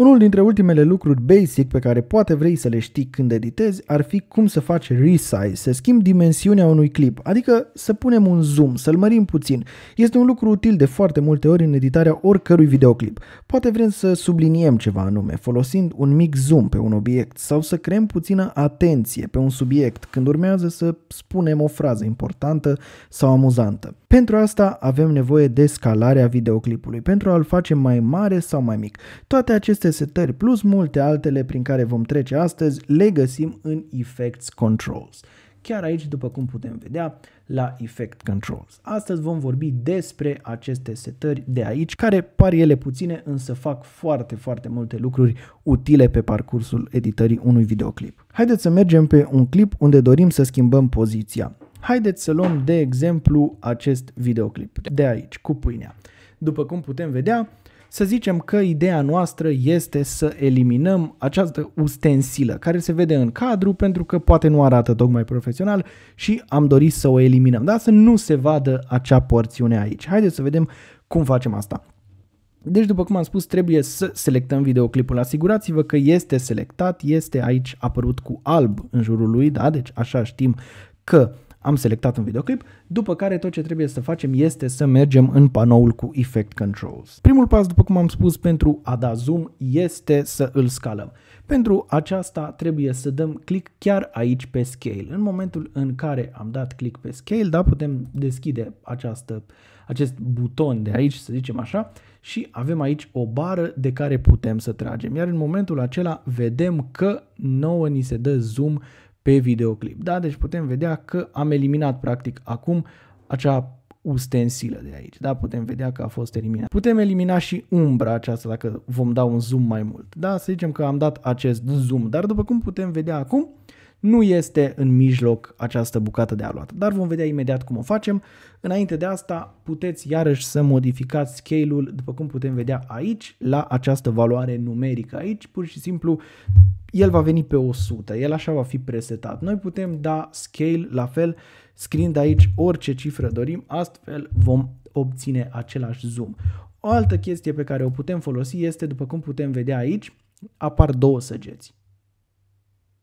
Unul dintre ultimele lucruri basic pe care poate vrei să le știi când editezi ar fi cum să faci resize, să schimbi dimensiunea unui clip, adică să punem un zoom, să-l mărim puțin. Este un lucru util de foarte multe ori în editarea oricărui videoclip. Poate vrem să subliniem ceva anume, folosind un mic zoom pe un obiect sau să creăm puțină atenție pe un subiect când urmează să spunem o frază importantă sau amuzantă. Pentru asta avem nevoie de scalarea videoclipului, pentru a-l face mai mare sau mai mic. Toate aceste aceste setări plus multe altele prin care vom trece astăzi le găsim în Effects Controls. Chiar aici, după cum putem vedea, la Effect Controls. Astăzi vom vorbi despre aceste setări de aici, care par ele puține, însă fac foarte, foarte multe lucruri utile pe parcursul editării unui videoclip. Haideți să mergem pe un clip unde dorim să schimbăm poziția. Haideți să luăm de exemplu acest videoclip de aici, cu pâinea. După cum putem vedea, să zicem că ideea noastră este să eliminăm această ustensilă care se vede în cadru pentru că poate nu arată tocmai profesional și am dorit să o eliminăm, dar să nu se vadă acea porțiune aici. Haideți să vedem cum facem asta. Deci, după cum am spus, trebuie să selectăm videoclipul. Asigurați-vă că este selectat, este aici apărut cu alb în jurul lui, da? Deci așa știm că uh, am selectat un videoclip, după care tot ce trebuie să facem este să mergem în panoul cu Effect Controls. Primul pas, după cum am spus, pentru a da zoom este să îl scalăm. Pentru aceasta trebuie să dăm click chiar aici pe Scale. În momentul în care am dat click pe Scale, da, putem deschide această, acest buton de aici, să zicem așa, și avem aici o bară de care putem să tragem. Iar în momentul acela vedem că nouă ni se dă zoom pe videoclip. Da? Deci putem vedea că am eliminat practic acum acea ustensilă de aici. Da? Putem vedea că a fost eliminat. Putem elimina și umbra aceasta dacă vom da un zoom mai mult. Da? Să zicem că am dat acest zoom, dar după cum putem vedea acum, nu este în mijloc această bucată de aluat. Dar vom vedea imediat cum o facem. Înainte de asta puteți iarăși să modificați scale-ul după cum putem vedea aici la această valoare numerică. Aici pur și simplu el va veni pe 100, el așa va fi presetat. Noi putem da scale la fel scriind aici orice cifră dorim, astfel vom obține același zoom. O altă chestie pe care o putem folosi este, după cum putem vedea aici, apar două săgeți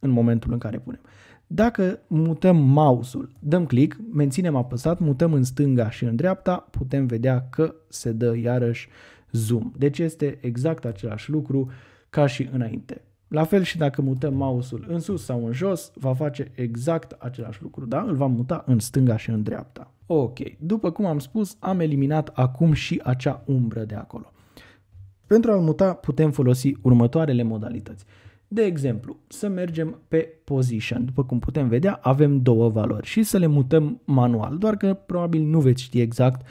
în momentul în care punem. Dacă mutăm mouse-ul, dăm click, menținem apăsat, mutăm în stânga și în dreapta, putem vedea că se dă iarăși zoom. Deci este exact același lucru ca și înainte. La fel și dacă mutăm mouse-ul în sus sau în jos, va face exact același lucru, da? Îl va muta în stânga și în dreapta. Ok, după cum am spus, am eliminat acum și acea umbră de acolo. Pentru a-l muta putem folosi următoarele modalități. De exemplu, să mergem pe position. După cum putem vedea, avem două valori și să le mutăm manual, doar că probabil nu veți ști exact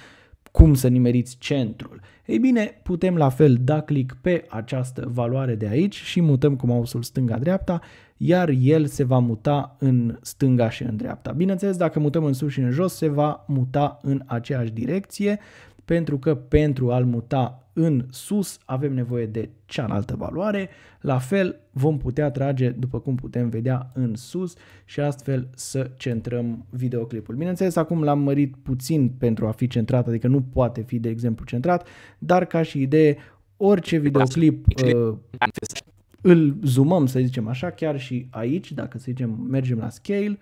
cum să nimeriți centrul. Ei bine, putem la fel da click pe această valoare de aici și mutăm cu mouse-ul stânga-dreapta, iar el se va muta în stânga și în dreapta. Bineînțeles, dacă mutăm în sus și în jos, se va muta în aceeași direcție, pentru că pentru a-l muta în sus avem nevoie de cealaltă valoare, la fel vom putea trage după cum putem vedea în sus și astfel să centrăm videoclipul. Bineînțeles acum l-am mărit puțin pentru a fi centrat, adică nu poate fi de exemplu centrat, dar ca și idee orice videoclip uh, îl zoomăm să zicem așa, chiar și aici, dacă să zicem mergem la scale,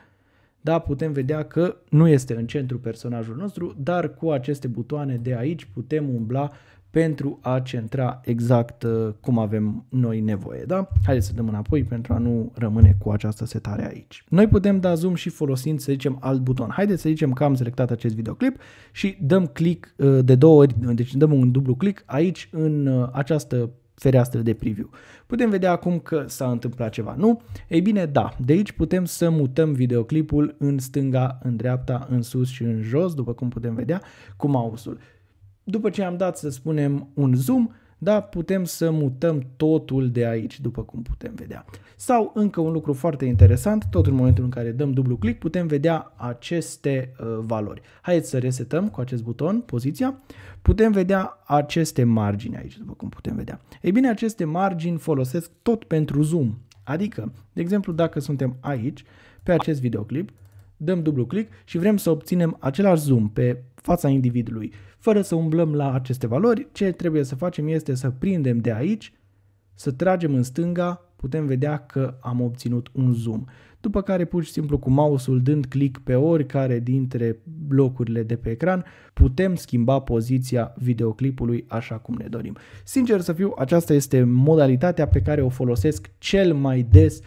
da, putem vedea că nu este în centru personajul nostru, dar cu aceste butoane de aici putem umbla pentru a centra exact uh, cum avem noi nevoie. Da? Haideți să dăm înapoi pentru a nu rămâne cu această setare aici. Noi putem da zoom și folosind, să zicem, alt buton. Haideți să zicem că am selectat acest videoclip și dăm click uh, de două ori, deci dăm un dublu click aici în uh, această fereastră de preview. Putem vedea acum că s-a întâmplat ceva, nu? Ei bine, da, de aici putem să mutăm videoclipul în stânga, în dreapta, în sus și în jos, după cum putem vedea, cu mouse-ul. După ce am dat, să spunem, un zoom, da, putem să mutăm totul de aici, după cum putem vedea. Sau încă un lucru foarte interesant, tot în momentul în care dăm dublu click, putem vedea aceste uh, valori. Haideți să resetăm cu acest buton poziția. Putem vedea aceste margini aici, după cum putem vedea. Ei bine, aceste margini folosesc tot pentru zoom. Adică, de exemplu, dacă suntem aici, pe acest videoclip, dăm dublu click și vrem să obținem același zoom pe fața individului. Fără să umblăm la aceste valori, ce trebuie să facem este să prindem de aici, să tragem în stânga, putem vedea că am obținut un zoom. După care pur și simplu cu mouse-ul dând click pe oricare dintre blocurile de pe ecran, putem schimba poziția videoclipului așa cum ne dorim. Sincer să fiu, aceasta este modalitatea pe care o folosesc cel mai des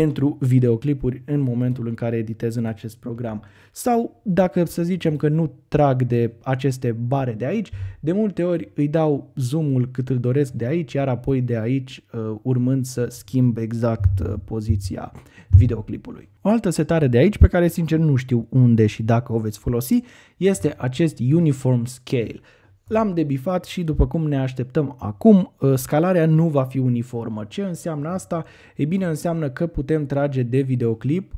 pentru videoclipuri în momentul în care editez în acest program. Sau dacă să zicem că nu trag de aceste bare de aici, de multe ori îi dau zoomul cât îl doresc de aici, iar apoi de aici uh, urmând să schimb exact uh, poziția videoclipului. O altă setare de aici pe care sincer nu știu unde și dacă o veți folosi este acest Uniform Scale. L-am debifat și după cum ne așteptăm acum, ă, scalarea nu va fi uniformă. Ce înseamnă asta? E bine, înseamnă că putem trage de videoclip,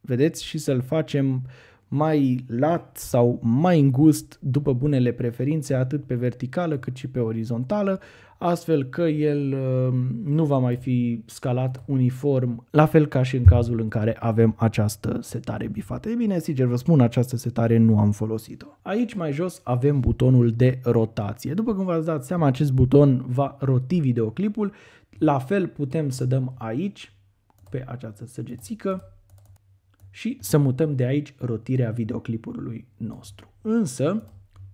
vedeți, și să-l facem uh, mai lat sau mai îngust după bunele preferințe, atât pe verticală cât și pe orizontală, astfel că el uh, nu va mai fi scalat uniform, la fel ca și în cazul în care avem această setare bifată. E bine, sincer vă spun, această setare nu am folosit-o. Aici mai jos avem butonul de rotație. După cum v-ați dat seama, acest buton va roti videoclipul, la fel putem să dăm aici, pe această săgețică, și să mutăm de aici rotirea videoclipului nostru. Însă,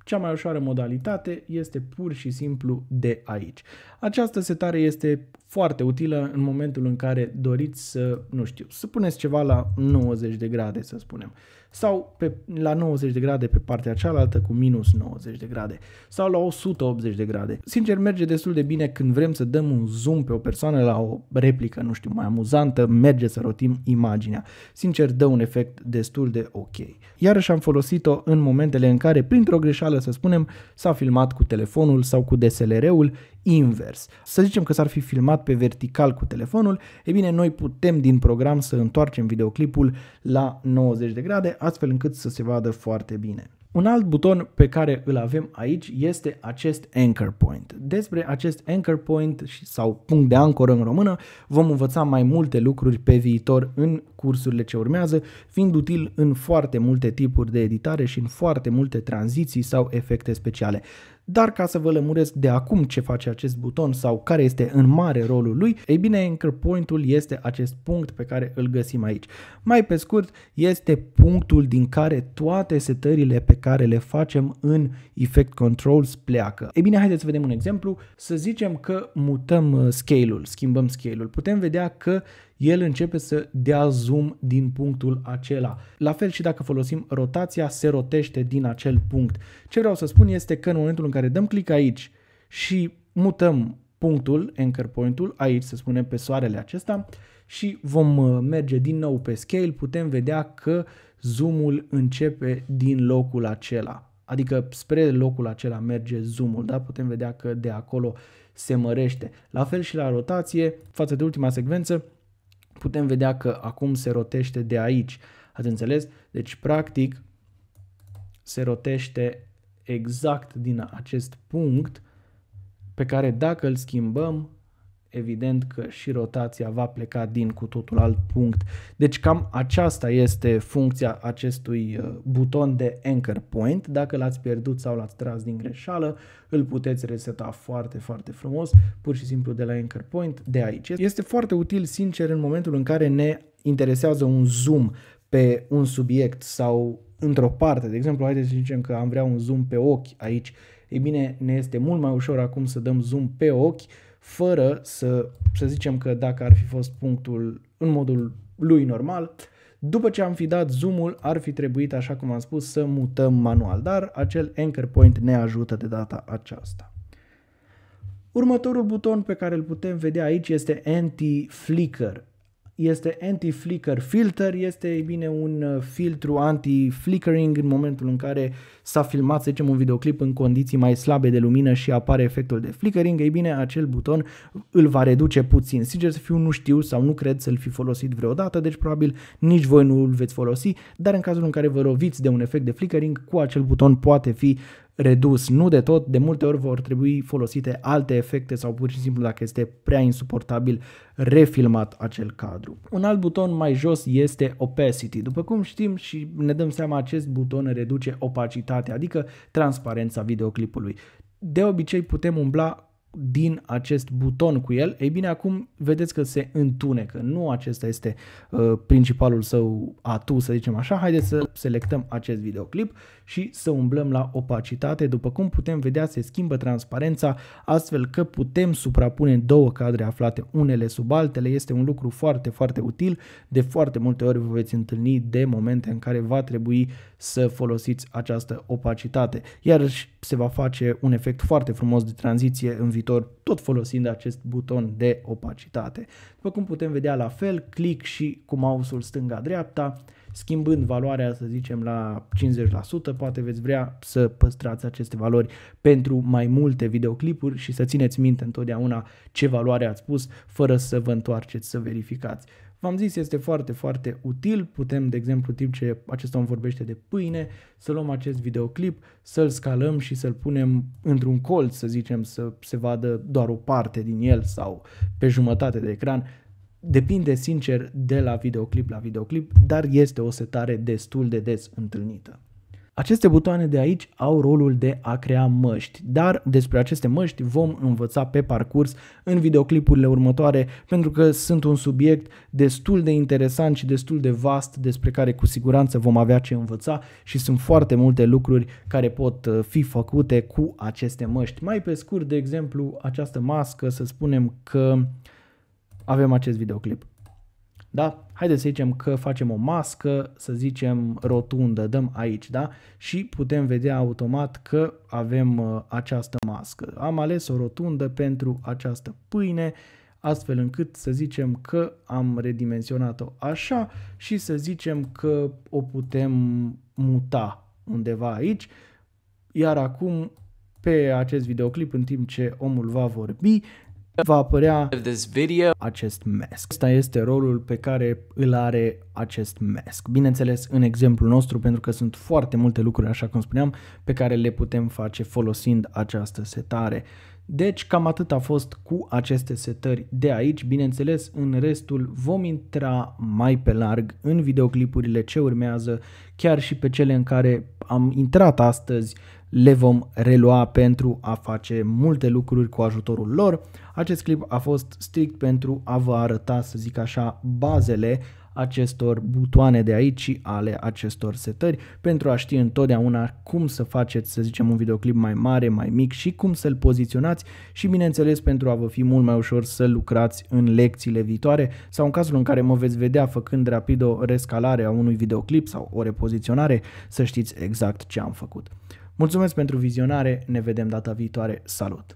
cea mai ușoară modalitate este pur și simplu de aici. Această setare este foarte utilă în momentul în care doriți să, nu știu, să puneți ceva la 90 de grade, să spunem, sau pe, la 90 de grade pe partea cealaltă cu minus 90 de grade, sau la 180 de grade. Sincer, merge destul de bine când vrem să dăm un zoom pe o persoană la o replică, nu știu, mai amuzantă, merge să rotim imaginea. Sincer, dă un efect destul de ok. Iarăși am folosit-o în momentele în care, printr-o greșeală, să spunem, s-a filmat cu telefonul sau cu DSLR-ul invers invers. Să zicem că s-ar fi filmat pe vertical cu telefonul, e bine, noi putem din program să întoarcem videoclipul la 90 de grade, astfel încât să se vadă foarte bine. Un alt buton pe care îl avem aici este acest anchor point. Despre acest anchor point sau punct de ancoră în română vom învăța mai multe lucruri pe viitor în cursurile ce urmează, fiind util în foarte multe tipuri de editare și în foarte multe tranziții sau efecte speciale. Dar ca să vă lămuresc de acum ce face acest buton sau care este în mare rolul lui, ei bine, anchor point-ul este acest punct pe care îl găsim aici. Mai pe scurt, este punctul din care toate setările pe care le facem în Effect Controls pleacă. Ei bine, haideți să vedem un exemplu. Să zicem că mutăm uh, scale-ul, schimbăm scale-ul. Putem vedea că el începe să dea zoom din punctul acela. La fel și dacă folosim rotația, se rotește din acel punct. Ce vreau să spun este că în momentul în care dăm click aici și mutăm punctul, anchor point-ul, aici să spunem pe soarele acesta și vom uh, merge din nou pe scale, putem vedea că zoomul începe din locul acela. Adică spre locul acela merge zoomul, da? Putem vedea că de acolo se mărește. La fel și la rotație, față de ultima secvență, putem vedea că acum se rotește de aici. Ați înțeles? Deci, practic, se rotește exact din acest punct pe care dacă îl schimbăm, evident că și rotația va pleca din cu totul alt punct. Deci cam aceasta este funcția acestui uh, buton de anchor point. Dacă l-ați pierdut sau l-ați tras din greșeală, îl puteți reseta foarte, foarte frumos, pur și simplu de la anchor point de aici. Este foarte util, sincer, în momentul în care ne interesează un zoom pe un subiect sau într-o parte. De exemplu, haideți să zicem că am vrea un zoom pe ochi aici. Ei bine, ne este mult mai ușor acum să dăm zoom pe ochi fără să, să zicem că dacă ar fi fost punctul în modul lui normal, după ce am fi dat zoom-ul, ar fi trebuit, așa cum am spus, să mutăm manual, dar acel anchor point ne ajută de data aceasta. Următorul buton pe care îl putem vedea aici este anti-flicker este anti-flicker filter, este e bine un uh, filtru anti-flickering în momentul în care s-a filmat, să zicem, un videoclip în condiții mai slabe de lumină și apare efectul de flickering, ei bine, acel buton îl va reduce puțin. Sincer să fiu, nu știu sau nu cred să-l fi folosit vreodată, deci probabil nici voi nu îl veți folosi, dar în cazul în care vă roviți de un efect de flickering, cu acel buton poate fi redus, nu de tot, de multe ori vor trebui folosite alte efecte sau pur și simplu dacă este prea insuportabil refilmat acel cadru. Un alt buton mai jos este opacity. După cum știm și ne dăm seama acest buton reduce opacitatea, adică transparența videoclipului. De obicei putem umbla din acest buton cu el, ei bine acum vedeți că se întunecă. Nu acesta este uh, principalul său atu, să zicem așa. Haideți să selectăm acest videoclip și să umblăm la opacitate. După cum putem vedea, se schimbă transparența astfel că putem suprapune două cadre aflate unele sub altele. Este un lucru foarte, foarte util. De foarte multe ori vă veți întâlni de momente în care va trebui să folosiți această opacitate. Iar se va face un efect foarte frumos de tranziție în viitor, tot folosind acest buton de opacitate. După cum putem vedea la fel, clic și cu mouse-ul stânga-dreapta, schimbând valoarea, să zicem, la 50%, poate veți vrea să păstrați aceste valori pentru mai multe videoclipuri și să țineți minte întotdeauna ce valoare ați pus, fără să vă întoarceți să verificați. V-am zis, este foarte, foarte util. Putem, de exemplu, timp ce acesta om vorbește de pâine, să luăm acest videoclip, să-l scalăm și să-l punem într-un colț, să zicem, să se vadă doar o parte din el sau pe jumătate de ecran. Depinde, sincer, de la videoclip la videoclip, dar este o setare destul de des întâlnită. Aceste butoane de aici au rolul de a crea măști, dar despre aceste măști vom învăța pe parcurs în videoclipurile următoare pentru că sunt un subiect destul de interesant și destul de vast despre care cu siguranță vom avea ce învăța și sunt foarte multe lucruri care pot uh, fi făcute cu aceste măști. Mai pe scurt, de exemplu, această mască, să spunem că avem acest videoclip. Da? Haideți să zicem că facem o mască, să zicem rotundă, dăm aici, da? Și putem vedea automat că avem uh, această mască. Am ales o rotundă pentru această pâine, astfel încât să zicem că am redimensionat-o așa și să zicem că o putem muta undeva aici. Iar acum pe acest videoclip în timp ce omul va vorbi, va apărea this video. acest mask. Asta este rolul pe care îl are acest mask. Bineînțeles, în exemplul nostru, pentru că sunt foarte multe lucruri, așa cum spuneam, pe care le putem face folosind această setare. Deci cam atât a fost cu aceste setări de aici, bineînțeles în restul vom intra mai pe larg în videoclipurile ce urmează, chiar și pe cele în care am intrat astăzi le vom relua pentru a face multe lucruri cu ajutorul lor. Acest clip a fost strict pentru a vă arăta, să zic așa, bazele acestor butoane de aici și ale acestor setări pentru a ști întotdeauna cum să faceți, să zicem, un videoclip mai mare, mai mic și cum să-l poziționați și, bineînțeles, pentru a vă fi mult mai ușor să lucrați în lecțiile viitoare sau în cazul în care mă veți vedea făcând rapid o rescalare a unui videoclip sau o repoziționare, să știți exact ce am făcut. Mulțumesc pentru vizionare, ne vedem data viitoare, salut!